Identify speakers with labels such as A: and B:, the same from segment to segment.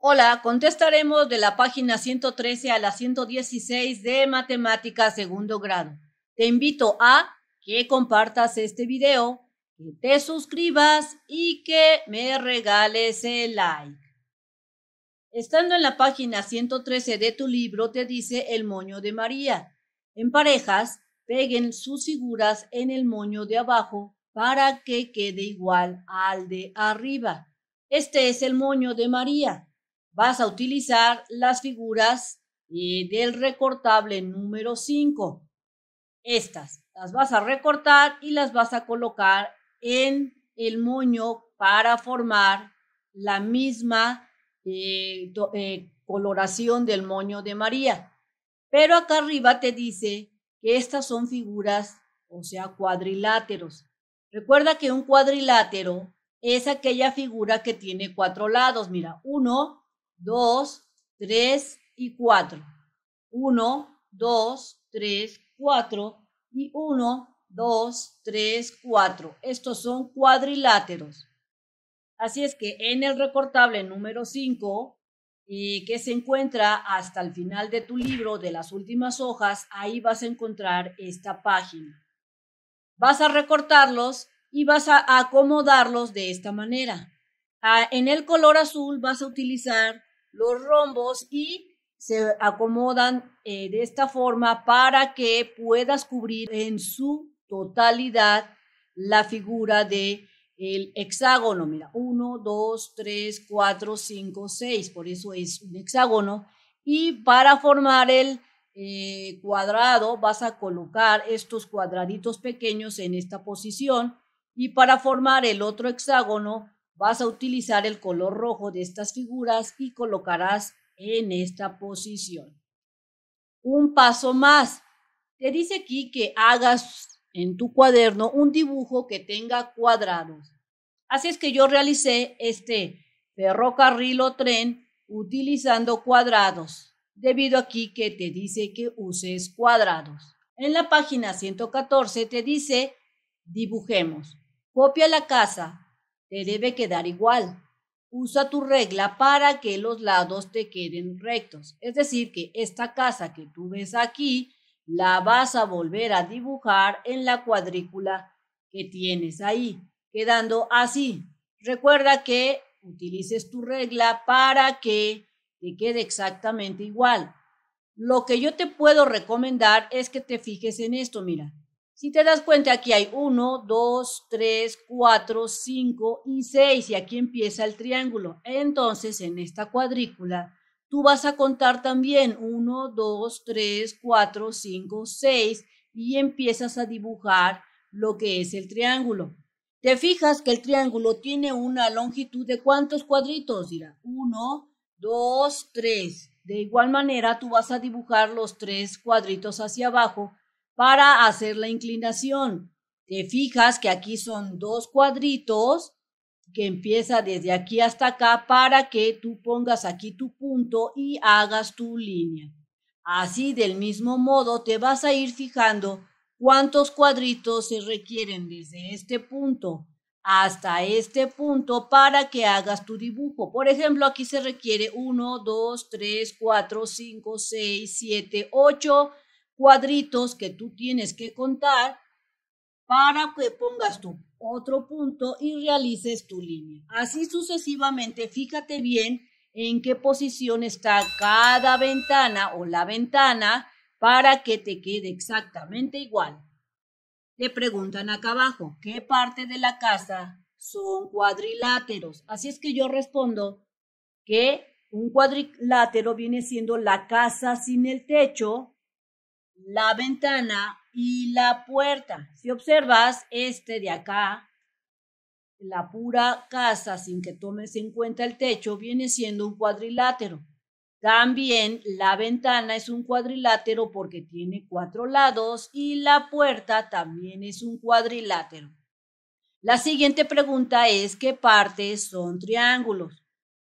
A: Hola, contestaremos de la página 113 a la 116 de Matemáticas segundo grado. Te invito a que compartas este video, que te suscribas y que me regales el like. Estando en la página 113 de tu libro te dice el moño de María. En parejas, peguen sus figuras en el moño de abajo para que quede igual al de arriba. Este es el moño de María vas a utilizar las figuras eh, del recortable número 5. Estas las vas a recortar y las vas a colocar en el moño para formar la misma eh, eh, coloración del moño de María. Pero acá arriba te dice que estas son figuras, o sea, cuadriláteros. Recuerda que un cuadrilátero es aquella figura que tiene cuatro lados. Mira, uno, 2, 3 y 4. 1, 2, 3, 4 y 1, 2, 3, 4. Estos son cuadriláteros. Así es que en el recortable número 5, eh, que se encuentra hasta el final de tu libro, de las últimas hojas, ahí vas a encontrar esta página. Vas a recortarlos y vas a acomodarlos de esta manera. Ah, en el color azul vas a utilizar los rombos y se acomodan eh, de esta forma para que puedas cubrir en su totalidad la figura de el hexágono. Mira, 1, 2, 3, 4, 5, 6, por eso es un hexágono. Y para formar el eh, cuadrado vas a colocar estos cuadraditos pequeños en esta posición y para formar el otro hexágono Vas a utilizar el color rojo de estas figuras y colocarás en esta posición. Un paso más. Te dice aquí que hagas en tu cuaderno un dibujo que tenga cuadrados. Así es que yo realicé este ferrocarril o tren utilizando cuadrados, debido aquí que te dice que uses cuadrados. En la página 114 te dice dibujemos. Copia la casa, te debe quedar igual. Usa tu regla para que los lados te queden rectos. Es decir, que esta casa que tú ves aquí, la vas a volver a dibujar en la cuadrícula que tienes ahí, quedando así. Recuerda que utilices tu regla para que te quede exactamente igual. Lo que yo te puedo recomendar es que te fijes en esto, mira. Si te das cuenta, aquí hay 1, 2, 3, 4, 5 y 6 y aquí empieza el triángulo. Entonces, en esta cuadrícula, tú vas a contar también 1, 2, 3, 4, 5, 6 y empiezas a dibujar lo que es el triángulo. Te fijas que el triángulo tiene una longitud de cuántos cuadritos, dirá. 1, 2, 3. De igual manera, tú vas a dibujar los tres cuadritos hacia abajo para hacer la inclinación. Te fijas que aquí son dos cuadritos que empieza desde aquí hasta acá para que tú pongas aquí tu punto y hagas tu línea. Así del mismo modo te vas a ir fijando cuántos cuadritos se requieren desde este punto hasta este punto para que hagas tu dibujo. Por ejemplo, aquí se requiere 1, 2, 3, 4, 5, 6, 7, 8, cuadritos que tú tienes que contar para que pongas tu otro punto y realices tu línea. Así sucesivamente, fíjate bien en qué posición está cada ventana o la ventana para que te quede exactamente igual. Te preguntan acá abajo, ¿qué parte de la casa son cuadriláteros? Así es que yo respondo que un cuadrilátero viene siendo la casa sin el techo la ventana y la puerta. Si observas este de acá, la pura casa sin que tomes en cuenta el techo viene siendo un cuadrilátero. También la ventana es un cuadrilátero porque tiene cuatro lados y la puerta también es un cuadrilátero. La siguiente pregunta es qué partes son triángulos.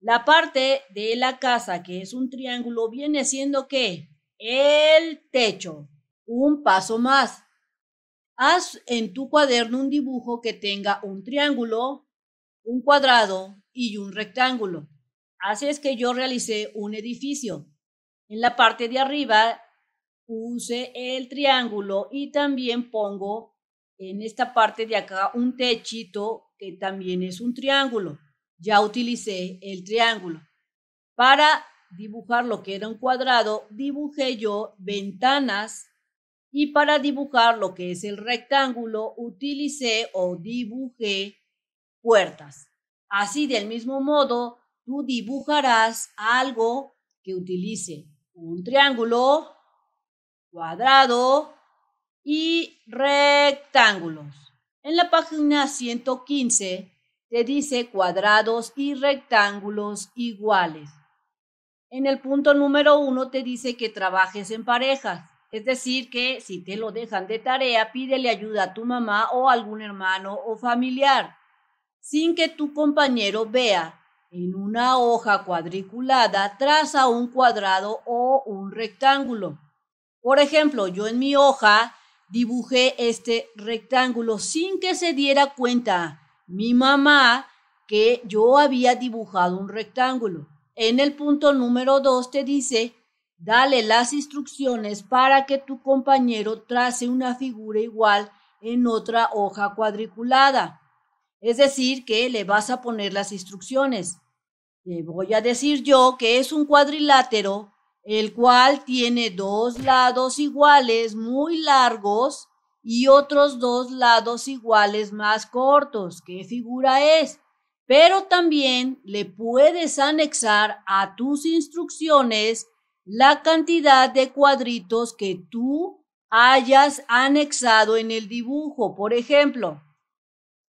A: La parte de la casa que es un triángulo viene siendo qué? el techo. Un paso más. Haz en tu cuaderno un dibujo que tenga un triángulo, un cuadrado y un rectángulo. Así es que yo realicé un edificio. En la parte de arriba puse el triángulo y también pongo en esta parte de acá un techito que también es un triángulo. Ya utilicé el triángulo. Para dibujar lo que era un cuadrado, dibujé yo ventanas y para dibujar lo que es el rectángulo, utilicé o dibujé puertas. Así del mismo modo, tú dibujarás algo que utilice un triángulo, cuadrado y rectángulos. En la página 115 te dice cuadrados y rectángulos iguales. En el punto número uno te dice que trabajes en parejas. Es decir, que si te lo dejan de tarea, pídele ayuda a tu mamá o algún hermano o familiar, sin que tu compañero vea. En una hoja cuadriculada traza un cuadrado o un rectángulo. Por ejemplo, yo en mi hoja dibujé este rectángulo sin que se diera cuenta mi mamá que yo había dibujado un rectángulo. En el punto número 2 te dice, dale las instrucciones para que tu compañero trace una figura igual en otra hoja cuadriculada. Es decir, que le vas a poner las instrucciones. Le voy a decir yo que es un cuadrilátero, el cual tiene dos lados iguales muy largos y otros dos lados iguales más cortos. ¿Qué figura es? pero también le puedes anexar a tus instrucciones la cantidad de cuadritos que tú hayas anexado en el dibujo. Por ejemplo,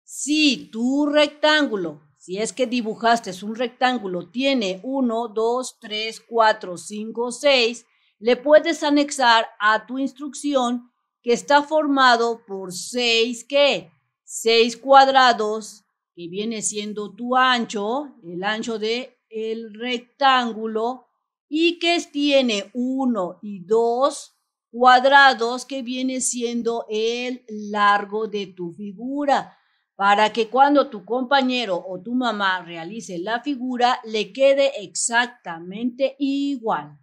A: si tu rectángulo, si es que dibujaste un rectángulo, tiene 1, 2, 3, 4, 5, 6, le puedes anexar a tu instrucción que está formado por 6 ¿qué? 6 cuadrados que viene siendo tu ancho, el ancho del el rectángulo, y que tiene uno y dos cuadrados que viene siendo el largo de tu figura, para que cuando tu compañero o tu mamá realice la figura le quede exactamente igual.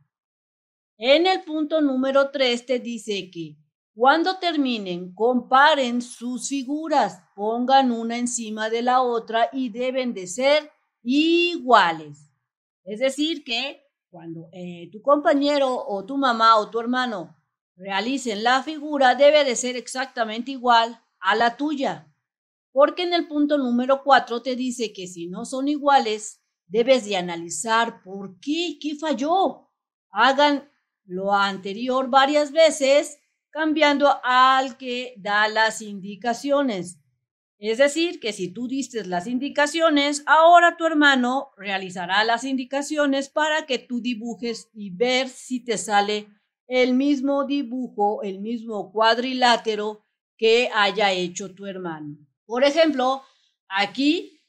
A: En el punto número 3 te dice que cuando terminen, comparen sus figuras, pongan una encima de la otra y deben de ser iguales. Es decir, que cuando eh, tu compañero o tu mamá o tu hermano realicen la figura, debe de ser exactamente igual a la tuya. Porque en el punto número cuatro te dice que si no son iguales, debes de analizar por qué, qué falló. Hagan lo anterior varias veces cambiando al que da las indicaciones. Es decir, que si tú diste las indicaciones, ahora tu hermano realizará las indicaciones para que tú dibujes y ver si te sale el mismo dibujo, el mismo cuadrilátero que haya hecho tu hermano. Por ejemplo, aquí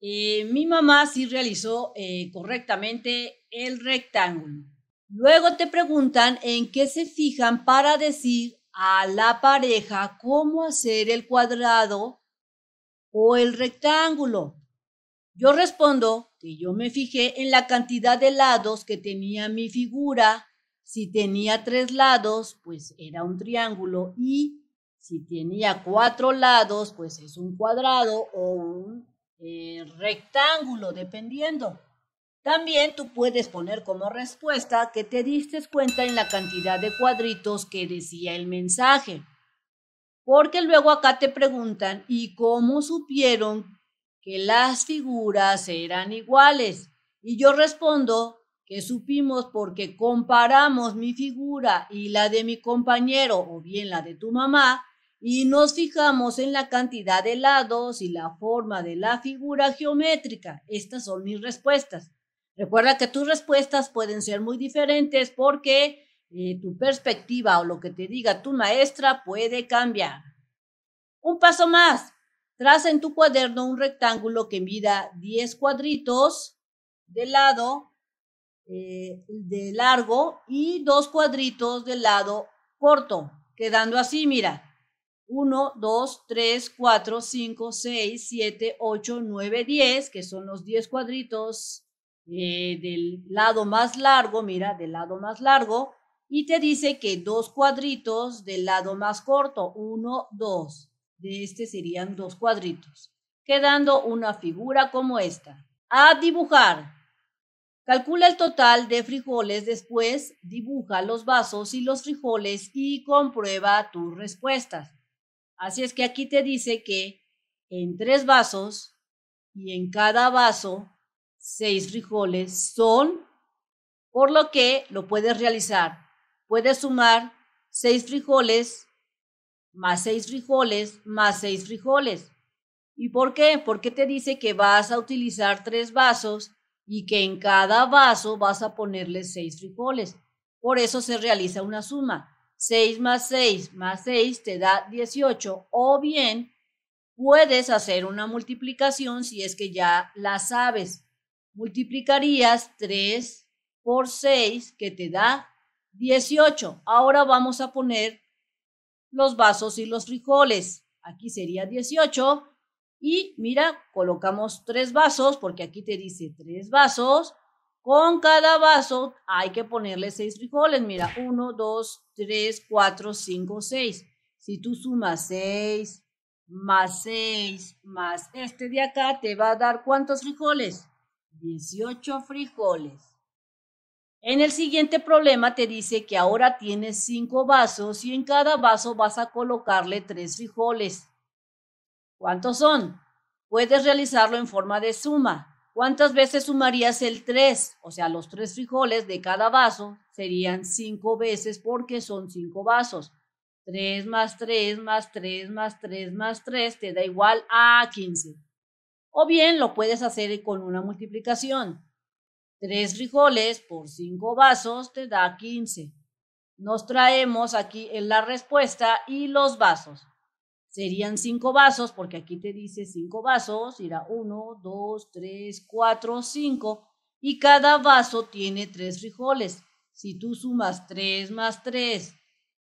A: eh, mi mamá sí realizó eh, correctamente el rectángulo. Luego te preguntan en qué se fijan para decir a la pareja cómo hacer el cuadrado o el rectángulo. Yo respondo que yo me fijé en la cantidad de lados que tenía mi figura. Si tenía tres lados, pues era un triángulo y si tenía cuatro lados, pues es un cuadrado o un eh, rectángulo, dependiendo. También tú puedes poner como respuesta que te diste cuenta en la cantidad de cuadritos que decía el mensaje. Porque luego acá te preguntan, ¿y cómo supieron que las figuras eran iguales? Y yo respondo que supimos porque comparamos mi figura y la de mi compañero o bien la de tu mamá y nos fijamos en la cantidad de lados y la forma de la figura geométrica. Estas son mis respuestas. Recuerda que tus respuestas pueden ser muy diferentes porque eh, tu perspectiva o lo que te diga tu maestra puede cambiar. Un paso más. Traza en tu cuaderno un rectángulo que mida 10 cuadritos de lado eh, de largo y dos cuadritos de lado corto, quedando así, mira. 1, 2, 3, 4, 5, 6, 7, 8, 9, 10, que son los 10 cuadritos eh, del lado más largo, mira, del lado más largo, y te dice que dos cuadritos del lado más corto, uno, dos, de este serían dos cuadritos, quedando una figura como esta. A dibujar. Calcula el total de frijoles, después dibuja los vasos y los frijoles y comprueba tus respuestas. Así es que aquí te dice que en tres vasos y en cada vaso seis frijoles son, por lo que lo puedes realizar. Puedes sumar seis frijoles más seis frijoles más seis frijoles. ¿Y por qué? Porque te dice que vas a utilizar tres vasos y que en cada vaso vas a ponerle seis frijoles. Por eso se realiza una suma. 6 más 6 más 6 te da 18. O bien puedes hacer una multiplicación si es que ya la sabes multiplicarías 3 por 6 que te da 18. Ahora vamos a poner los vasos y los frijoles. Aquí sería 18. Y mira, colocamos 3 vasos porque aquí te dice 3 vasos. Con cada vaso hay que ponerle 6 frijoles. Mira, 1, 2, 3, 4, 5, 6. Si tú sumas 6 más 6 más este de acá, te va a dar cuántos frijoles? 18 frijoles. En el siguiente problema te dice que ahora tienes 5 vasos y en cada vaso vas a colocarle 3 frijoles. ¿Cuántos son? Puedes realizarlo en forma de suma. ¿Cuántas veces sumarías el 3? O sea, los 3 frijoles de cada vaso serían 5 veces porque son 5 vasos. 3 más 3 más 3 más 3 más 3 te da igual a 15. O bien lo puedes hacer con una multiplicación. Tres frijoles por cinco vasos te da 15. Nos traemos aquí en la respuesta y los vasos. Serían cinco vasos, porque aquí te dice cinco vasos, irá uno, dos, tres, cuatro, cinco, y cada vaso tiene tres frijoles. Si tú sumas tres más tres,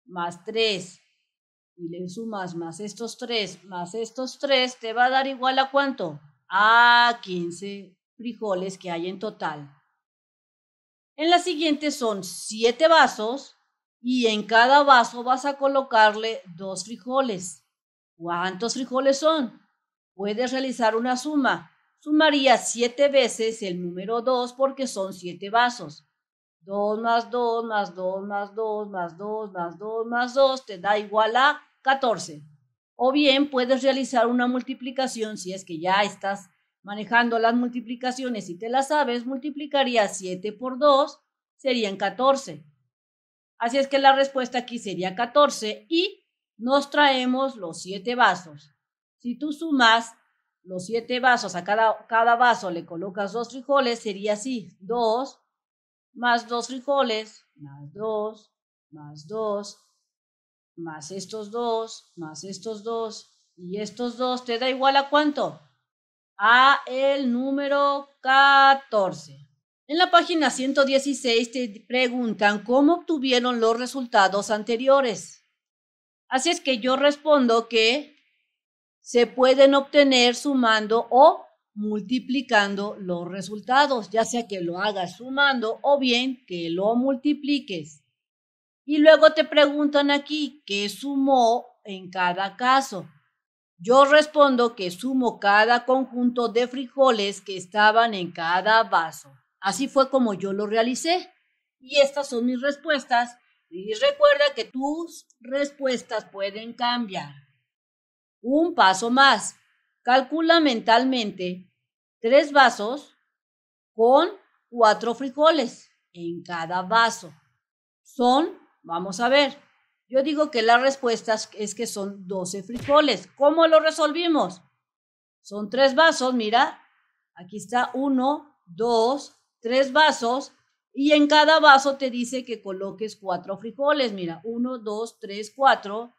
A: más tres, y le sumas más estos tres, más estos tres, te va a dar igual a cuánto? a ah, 15 frijoles que hay en total. En la siguiente son 7 vasos y en cada vaso vas a colocarle 2 frijoles. ¿Cuántos frijoles son? Puedes realizar una suma. Sumaría 7 veces el número 2 porque son 7 vasos. 2 más 2 más 2 más 2 más 2 más 2 más 2 te da igual a 14. O bien puedes realizar una multiplicación si es que ya estás manejando las multiplicaciones y te las sabes, multiplicaría 7 por 2, serían 14. Así es que la respuesta aquí sería 14 y nos traemos los 7 vasos. Si tú sumas los 7 vasos, a cada, vaso le colocas 2 frijoles, sería así, 2 más 2 frijoles, más 2, más 2, más estos dos, más estos dos, y estos dos te da igual a cuánto? A el número 14. En la página 116 te preguntan cómo obtuvieron los resultados anteriores. Así es que yo respondo que se pueden obtener sumando o multiplicando los resultados, ya sea que lo hagas sumando o bien que lo multipliques. Y luego te preguntan aquí qué sumó en cada caso. Yo respondo que sumo cada conjunto de frijoles que estaban en cada vaso. Así fue como yo lo realicé. Y estas son mis respuestas. Y recuerda que tus respuestas pueden cambiar. Un paso más. Calcula mentalmente tres vasos con cuatro frijoles en cada vaso. Son Vamos a ver. Yo digo que la respuesta es que son 12 frijoles. ¿Cómo lo resolvimos? Son tres vasos, mira. Aquí está uno, dos, tres vasos. Y en cada vaso te dice que coloques cuatro frijoles. Mira, uno, dos, tres, cuatro.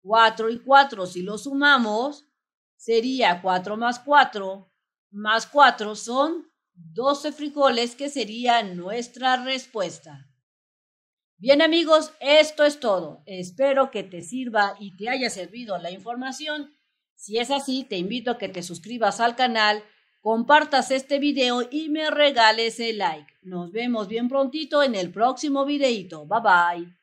A: Cuatro y cuatro. Si lo sumamos, sería cuatro más cuatro. Más cuatro son doce frijoles, que sería nuestra respuesta. Bien amigos, esto es todo. Espero que te sirva y te haya servido la información. Si es así, te invito a que te suscribas al canal, compartas este video y me regales el like. Nos vemos bien prontito en el próximo videito. Bye bye.